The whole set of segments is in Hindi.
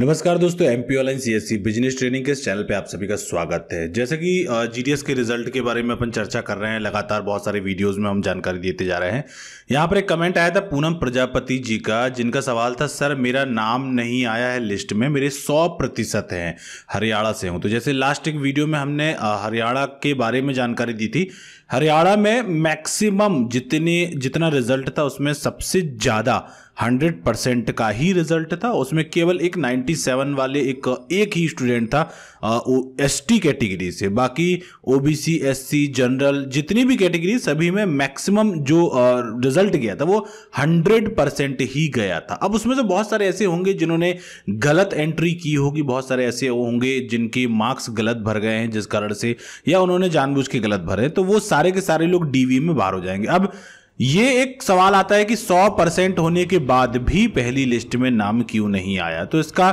नमस्कार दोस्तों M P online C business training के इस चैनल पे आप सभी का स्वागत है जैसे कि जीडीएस के रिजल्ट के बारे में अपन चर्चा कर रहे हैं लगातार बहुत सारे वीडियोस में हम जानकारी देते जा रहे हैं यहाँ पर एक कमेंट आया था पूनम प्रजापति जी का जिनका सवाल था सर मेरा नाम नहीं आया है लिस्ट में मेरे सौ प्रतिशत हैं हरियाणा से हूँ तो जैसे लास्ट एक वीडियो में हमने हरियाणा के बारे में जानकारी दी थी हरियाणा में मैक्सिमम जितने जितना रिजल्ट था उसमें सबसे ज़्यादा हंड्रेड परसेंट का ही रिजल्ट था उसमें केवल एक नाइन्टी सेवन वाले एक एक ही स्टूडेंट था एस टी कैटेगरी से बाकी O B C S C general जितनी भी कैटेगरी सभी में मैक्सिमम जो रिजल्ट गया था वो हंड्रेड परसेंट ही गया था अब उसमें से बहुत सारे ऐसे होंगे जिन्होंने गलत एंट्री की होगी बहुत सारे ऐसे होंगे जिनके मार्क्स गलत भर गए हैं जिस कारण से या उन्होंने जानबूझ के गलत भरे तो वो सारे के सारे लोग डी में बाहर हो जाएंगे अब ये एक सवाल आता है कि 100 परसेंट होने के बाद भी पहली लिस्ट में नाम क्यों नहीं आया तो इसका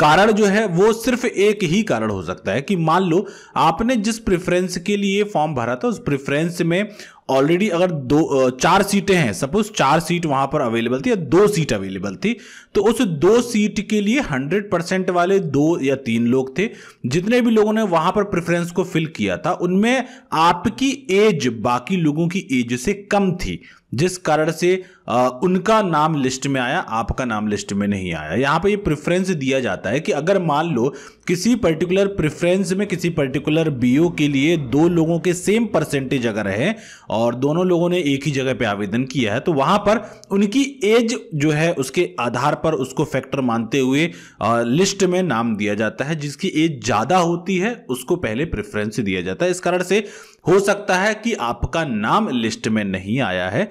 कारण जो है वो सिर्फ एक ही कारण हो सकता है कि मान लो आपने जिस प्रेफरेंस के लिए फॉर्म भरा था उस प्रेफरेंस में ऑलरेडी अगर दो चार सीटें हैं सपोज चार सीट वहां पर अवेलेबल थी या दो सीट अवेलेबल थी तो उस दो सीट के लिए हंड्रेड परसेंट वाले दो या तीन लोग थे जितने भी लोगों ने वहां पर प्रेफरेंस को फिल किया था उनमें आपकी एज बाकी लोगों की एज से कम थी जिस कारण से आ, उनका नाम लिस्ट में आया आपका नाम लिस्ट में नहीं आया यहाँ पे ये प्रेफरेंस दिया जाता है कि अगर मान लो किसी पर्टिकुलर प्रेफरेंस में किसी पर्टिकुलर बीओ के लिए दो लोगों के सेम परसेंटेज अगर है और दोनों लोगों ने एक ही जगह पे आवेदन किया है तो वहाँ पर उनकी एज जो है उसके आधार पर उसको फैक्टर मानते हुए आ, लिस्ट में नाम दिया जाता है जिसकी एज ज़्यादा होती है उसको पहले प्रेफरेंस दिया जाता है इस कारण से हो सकता है कि आपका नाम लिस्ट में नहीं आया है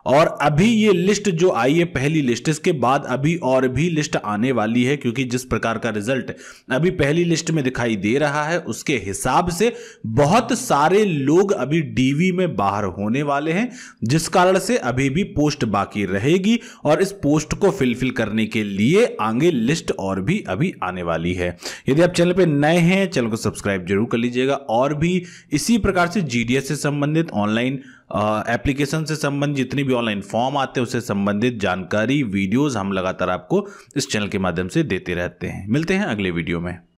और अभी ये लिस्ट जो आई है पहली लिस्ट इसके बाद अभी और भी लिस्ट आने वाली है क्योंकि जिस प्रकार का रिजल्ट अभी पहली लिस्ट में दिखाई दे रहा है उसके हिसाब से बहुत सारे लोग अभी डीवी में बाहर होने वाले हैं जिस कारण से अभी भी पोस्ट बाकी रहेगी और इस पोस्ट को फिलफिल करने के लिए आगे लिस्ट और भी अभी आने वाली है यदि आप चैनल पर नए हैं चैनल को सब्सक्राइब जरूर कर लीजिएगा और भी इसी प्रकार से जी से संबंधित ऑनलाइन एप्लीकेशन से संबंधित जितनी भी भी ऑनलाइन फॉर्म आते हैं उससे संबंधित जानकारी वीडियोज़ हम लगातार आपको इस चैनल के माध्यम से देते रहते हैं मिलते हैं अगले वीडियो में